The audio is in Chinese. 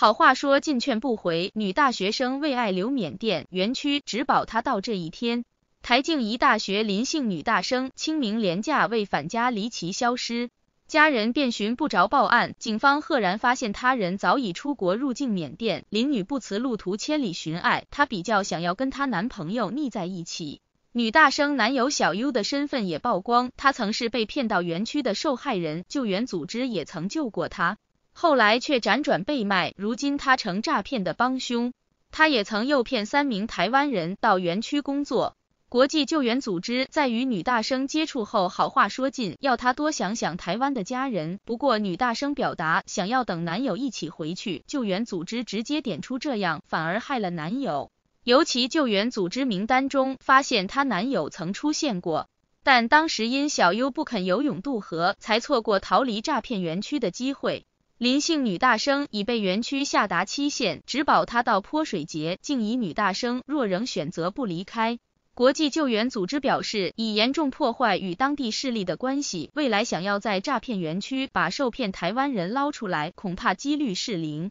好话说尽劝不回，女大学生为爱留缅甸园区，只保她到这一天。台静怡大学林姓女大学生清明连假未返家，离奇消失，家人遍寻不着报案，警方赫然发现他人早已出国入境缅甸。林女不辞路途千里寻爱，她比较想要跟她男朋友腻在一起。女大生男友小优的身份也曝光，她曾是被骗到园区的受害人，救援组织也曾救过她。后来却辗转被卖，如今他成诈骗的帮凶。他也曾诱骗三名台湾人到园区工作。国际救援组织在与女大生接触后，好话说尽，要她多想想台湾的家人。不过女大生表达想要等男友一起回去，救援组织直接点出这样反而害了男友。尤其救援组织名单中发现她男友曾出现过，但当时因小优不肯游泳渡河，才错过逃离诈骗园区的机会。林姓女大生已被园区下达期限，只保她到泼水节。竟以女大生若仍选择不离开，国际救援组织表示，已严重破坏与当地势力的关系。未来想要在诈骗园区把受骗台湾人捞出来，恐怕几率是零。